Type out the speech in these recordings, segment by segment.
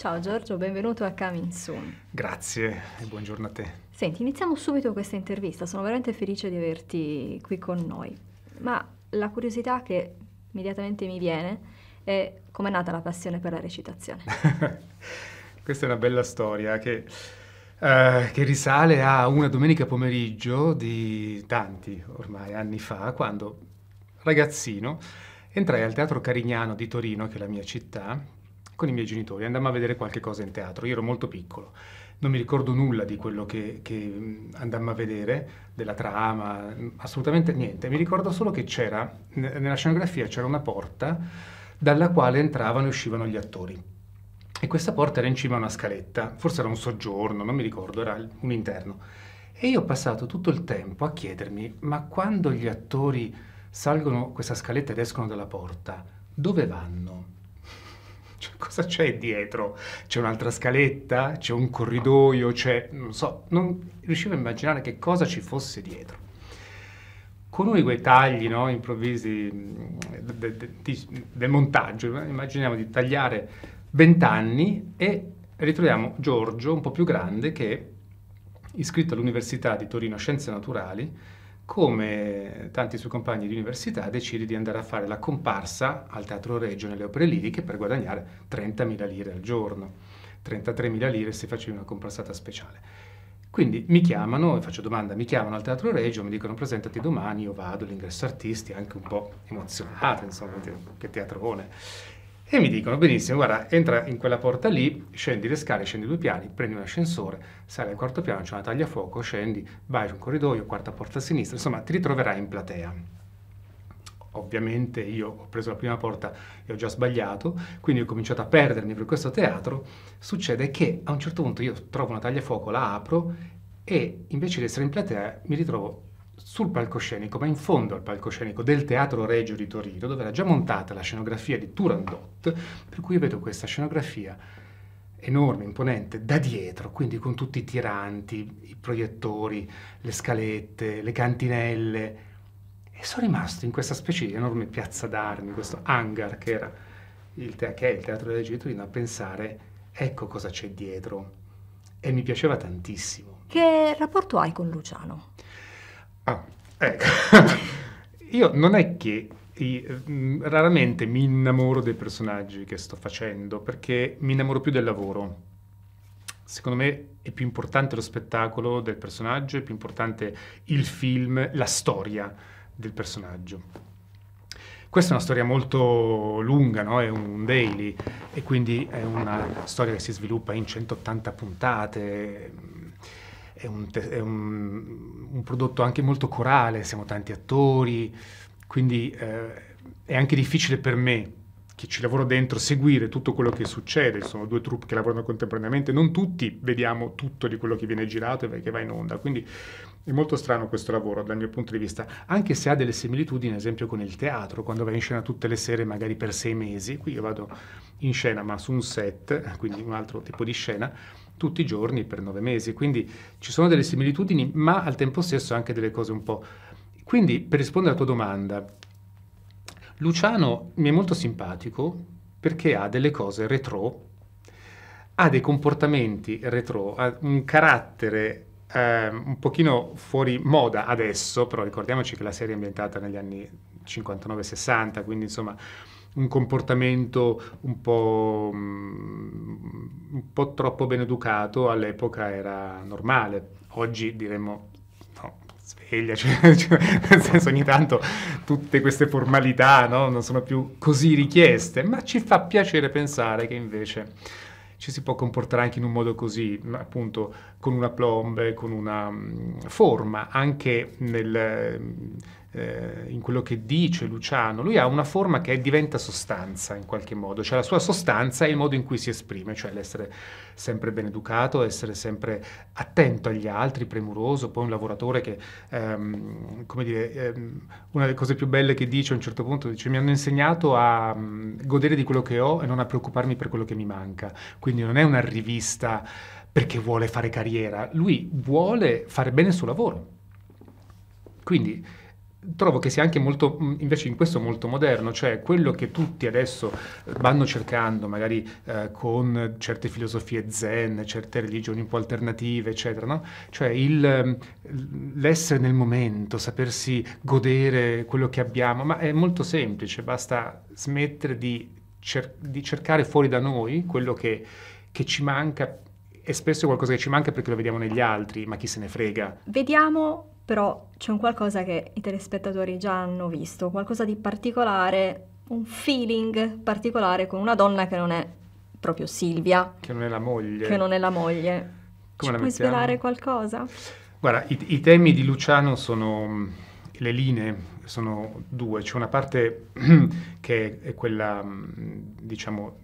Ciao Giorgio, benvenuto a Coming Soon. Grazie e buongiorno a te. Senti, iniziamo subito questa intervista, sono veramente felice di averti qui con noi, ma la curiosità che immediatamente mi viene è come è nata la passione per la recitazione. questa è una bella storia che, eh, che risale a una domenica pomeriggio di tanti ormai anni fa, quando ragazzino entrai al Teatro Carignano di Torino, che è la mia città, con i miei genitori, andammo a vedere qualche cosa in teatro, io ero molto piccolo, non mi ricordo nulla di quello che, che andammo a vedere, della trama, assolutamente niente, mi ricordo solo che c'era, nella scenografia c'era una porta dalla quale entravano e uscivano gli attori. E questa porta era in cima a una scaletta, forse era un soggiorno, non mi ricordo, era un interno. E io ho passato tutto il tempo a chiedermi, ma quando gli attori salgono questa scaletta ed escono dalla porta, dove vanno? Cioè, cosa c'è dietro? C'è un'altra scaletta? C'è un corridoio? C'è, non so, non riuscivo a immaginare che cosa ci fosse dietro. Con uno di quei tagli no, improvvisi del mm, de, de, de montaggio, eh, immaginiamo di tagliare 20 anni e ritroviamo Giorgio, un po' più grande, che è iscritto all'Università di Torino Scienze Naturali, come tanti suoi compagni di università decide di andare a fare la comparsa al Teatro Reggio nelle opere liriche per guadagnare 30.000 lire al giorno. 33.000 lire se facevi una comparsata speciale. Quindi mi chiamano e faccio domanda, mi chiamano al Teatro Reggio, mi dicono presentati domani, io vado, l'ingresso artisti, anche un po' emozionato, insomma, che teatrone. E mi dicono, benissimo, guarda, entra in quella porta lì, scendi le scale, scendi due piani, prendi un ascensore, sali al quarto piano, c'è una tagliafuoco, scendi, vai su un corridoio, quarta porta a sinistra, insomma ti ritroverai in platea. Ovviamente io ho preso la prima porta e ho già sbagliato, quindi ho cominciato a perdermi per questo teatro. Succede che a un certo punto io trovo una tagliafuoco, la apro e invece di essere in platea mi ritrovo sul palcoscenico, ma in fondo al palcoscenico del Teatro Regio di Torino, dove era già montata la scenografia di Turandot, per cui vedo questa scenografia enorme, imponente, da dietro, quindi con tutti i tiranti, i proiettori, le scalette, le cantinelle. E sono rimasto in questa specie di enorme piazza d'armi, questo hangar che, era il te- che è il Teatro Regio di Torino, a pensare, ecco cosa c'è dietro. E mi piaceva tantissimo. Che rapporto hai con Luciano? Ah, ecco. Io non è che mm, raramente mi innamoro dei personaggi che sto facendo perché mi innamoro più del lavoro. Secondo me è più importante lo spettacolo del personaggio, è più importante il film, la storia del personaggio. Questa è una storia molto lunga, no? è un daily e quindi è una storia che si sviluppa in 180 puntate, è, un, è un, un, prodotto anche molto corale, siamo tanti attori, quindi eh, è anche difficile per me, che ci lavoro dentro, seguire tutto quello che succede. Sono due troupe che lavorano contemporaneamente, non tutti vediamo tutto di quello che viene girato e che va in onda, quindi è molto strano questo lavoro dal mio punto di vista, anche se ha delle similitudini, ad esempio, con il teatro, quando vai in scena tutte le sere, magari per sei mesi. Qui io vado in scena, ma su un set, quindi un altro tipo di scena, tutti i giorni per nove mesi. Quindi ci sono delle similitudini, ma al tempo stesso anche delle cose un po'. Quindi, per rispondere alla tua domanda, Luciano mi è molto simpatico perché ha delle cose retro, ha dei comportamenti retro, ha un carattere ehm, un pochino fuori moda adesso, però ricordiamoci che la serie è ambientata negli anni 59-60, quindi insomma un comportamento un po', mm, un po troppo ben educato all'epoca era normale. Oggi diremmo sveglia, cioè, cioè, nel senso ogni tanto tutte queste formalità no, non sono più così richieste, ma ci fa piacere pensare che invece ci si può comportare anche in un modo così, appunto con una plombe, con una mm, forma, anche nel eh, in quello che dice Luciano, lui ha una forma che diventa sostanza in qualche modo, cioè la sua sostanza è il modo in cui si esprime, cioè l'essere sempre ben educato, essere sempre attento agli altri, premuroso, poi un lavoratore che, ehm, come dire, ehm, una delle cose più belle che dice a un certo punto, dice mi hanno insegnato a mh, mm, godere di quello che ho e non a preoccuparmi per quello che mi manca, quindi non è una rivista perché vuole fare carriera, lui vuole fare bene il suo lavoro. Quindi trovo che sia anche molto, mm, invece in questo molto moderno, cioè quello che tutti adesso eh, vanno cercando, magari eh, con certe filosofie zen, certe religioni un po' alternative, eccetera, no? cioè il, mm, l'essere nel momento, sapersi godere quello che abbiamo, ma è molto semplice, basta smettere di, cer- di cercare fuori da noi quello che, che ci manca e spesso è qualcosa che ci manca perché lo vediamo negli altri, ma chi se ne frega. Vediamo però c'è un qualcosa che i telespettatori già hanno visto, qualcosa di particolare, un feeling particolare con una donna che non è proprio Silvia. Che non è la moglie. Che non è la moglie. Come Ci puoi mettiamo? svelare qualcosa? Guarda, i, i temi di Luciano sono le linee sono due, c'è una parte che è quella diciamo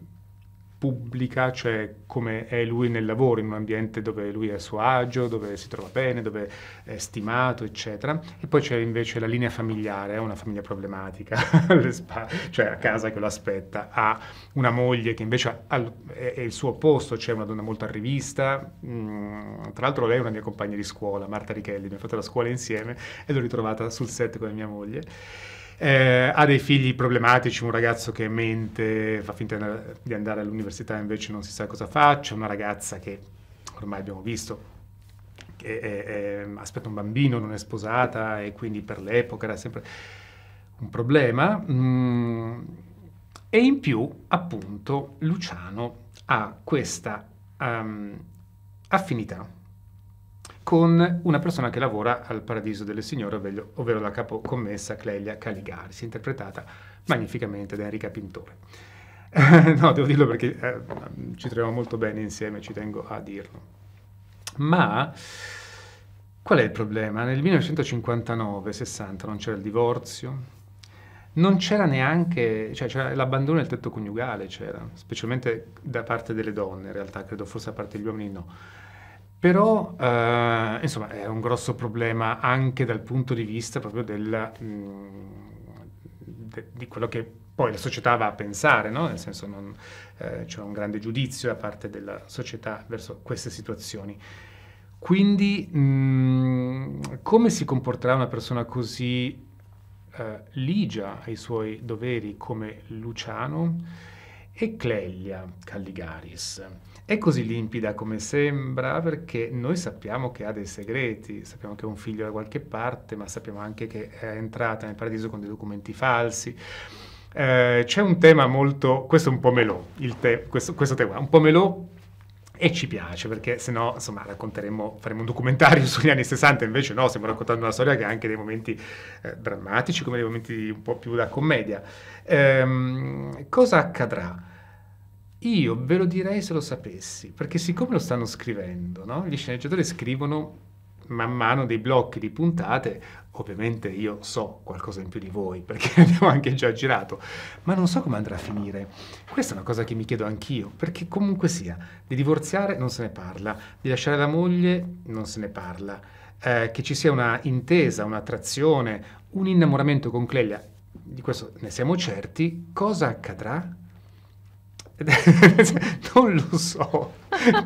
pubblica, cioè come è lui nel lavoro, in un ambiente dove lui è a suo agio, dove si trova bene, dove è stimato, eccetera. E poi c'è invece la linea familiare, una famiglia problematica, cioè a casa che lo aspetta, ha una moglie che invece è il suo opposto, c'è una donna molto a rivista, mm, tra l'altro lei è una mia compagna di scuola, Marta Richelli, abbiamo fatto la scuola insieme e l'ho ritrovata sul set con mia moglie. Eh, ha dei figli problematici, un ragazzo che mente, fa finta di andare all'università e invece non si sa cosa faccia, una ragazza che ormai abbiamo visto che è, è, aspetta un bambino, non è sposata e quindi per l'epoca era sempre un problema. Mm. E in più, appunto, Luciano ha questa um, affinità con una persona che lavora al Paradiso delle Signore, ovvero, ovvero la capocommessa Clelia Caligaris, interpretata magnificamente da Enrica Pintore. no, devo dirlo perché eh, ci troviamo molto bene insieme, ci tengo a dirlo. Ma qual è il problema? Nel 1959-60 non c'era il divorzio, non c'era neanche, cioè c'era l'abbandono del tetto coniugale c'era, specialmente da parte delle donne in realtà, credo forse a parte degli uomini no. Però, eh, insomma, è un grosso problema anche dal punto di vista proprio del, mh, mm, de, di quello che poi la società va a pensare, no? nel senso non, eh, c'è un grande giudizio da parte della società verso queste situazioni. Quindi mh, mm, come si comporterà una persona così eh, ligia ai suoi doveri come Luciano e Clelia Calligaris? È così limpida come sembra perché noi sappiamo che ha dei segreti, sappiamo che ha un figlio da qualche parte, ma sappiamo anche che è entrata nel paradiso con dei documenti falsi. Eh, c'è un tema molto, questo è un po' melò, te, questo, questo tema, un po' melò e ci piace perché se no insomma racconteremo faremo un documentario sugli anni 60 invece no stiamo raccontando una storia che ha anche dei momenti eh, drammatici come dei momenti un po' più da commedia ehm, cosa accadrà? Io ve lo direi se lo sapessi, perché siccome lo stanno scrivendo, no? gli sceneggiatori scrivono man mano dei blocchi di puntate, ovviamente io so qualcosa in più di voi perché abbiamo anche già girato, ma non so come andrà a finire. Questa è una cosa che mi chiedo anch'io, perché comunque sia, di divorziare non se ne parla, di lasciare la moglie non se ne parla, eh, che ci sia una intesa, un'attrazione, un innamoramento con Clelia, di questo ne siamo certi, cosa accadrà? non lo so,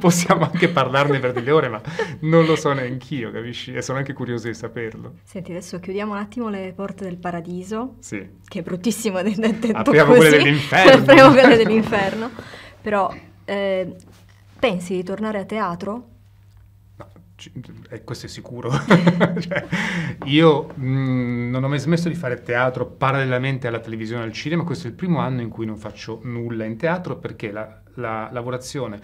possiamo anche parlarne per delle ore, ma non lo so neanche io, capisci? E sono anche curioso di saperlo. Senti, adesso chiudiamo un attimo le porte del paradiso, sì. che è bruttissimo detto Apriamo così. quelle dell'inferno. Apriamo quelle dell'inferno, però eh, pensi di tornare a teatro? e eh, questo è sicuro. cioè, io mh, mm, non ho mai smesso di fare teatro parallelamente alla televisione e al cinema, questo è il primo anno in cui non faccio nulla in teatro perché la, la lavorazione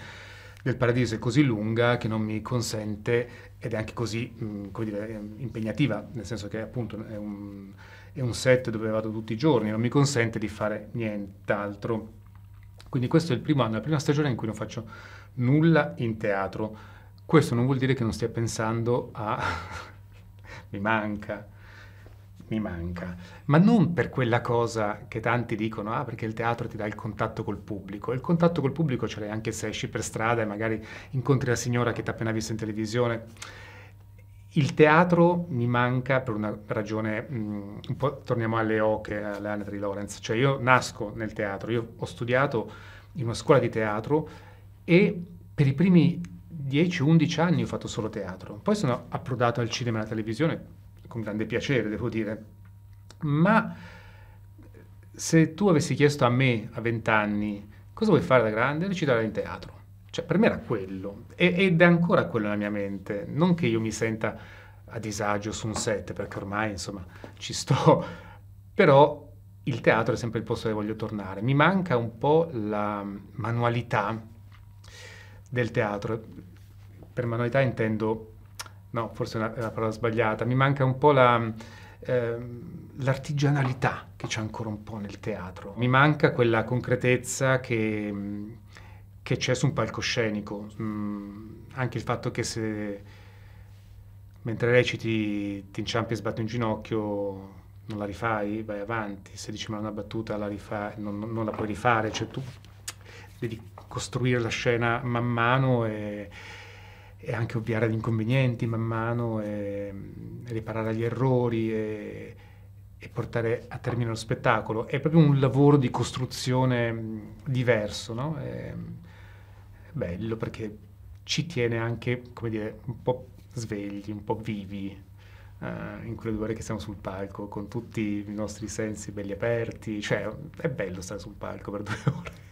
del paradiso è così lunga che non mi consente ed è anche così mh, mm, come dire, impegnativa, nel senso che appunto è un, è un set dove vado tutti i giorni, non mi consente di fare nient'altro. Quindi questo è il primo anno, la prima stagione in cui non faccio nulla in teatro questo non vuol dire che non stia pensando a mi manca, mi manca, ma non per quella cosa che tanti dicono, ah perché il teatro ti dà il contatto col pubblico, il contatto col pubblico ce l'hai anche se esci per strada e magari incontri la signora che ti ha appena visto in televisione. Il teatro mi manca per una ragione, um, un po' torniamo alle oche, alle Anatri Lawrence, cioè io nasco nel teatro, io ho studiato in una scuola di teatro e per i primi 10-11 anni ho fatto solo teatro, poi sono approdato al cinema e alla televisione con grande piacere, devo dire, ma se tu avessi chiesto a me a 20 anni cosa vuoi fare da grande, recitare in teatro. Cioè, per me era quello, e, ed è ancora quello nella mia mente, non che io mi senta a disagio su un set, perché ormai, insomma, ci sto, però il teatro è sempre il posto dove voglio tornare. Mi manca un po' la manualità del teatro per manualità intendo, no, forse è una, parola sbagliata, mi manca un po' la, eh, l'artigianalità che c'è ancora un po' nel teatro, mi manca quella concretezza che, che c'è su un palcoscenico, mm, anche il fatto che se mentre reciti ti inciampi e sbatti un ginocchio non la rifai, vai avanti, se dici ma una battuta la rifai, non, non, la puoi rifare, cioè tu devi costruire la scena man mano e e anche ovviare agli inconvenienti man mano, e, e mm, riparare agli errori e, e, portare a termine lo spettacolo. È proprio un lavoro di costruzione mm, diverso, no? È, mm, bello perché ci tiene anche, come dire, un po' svegli, un po' vivi. Uh, in quelle due ore che siamo sul palco con tutti i nostri sensi belli aperti cioè è bello stare sul palco per due ore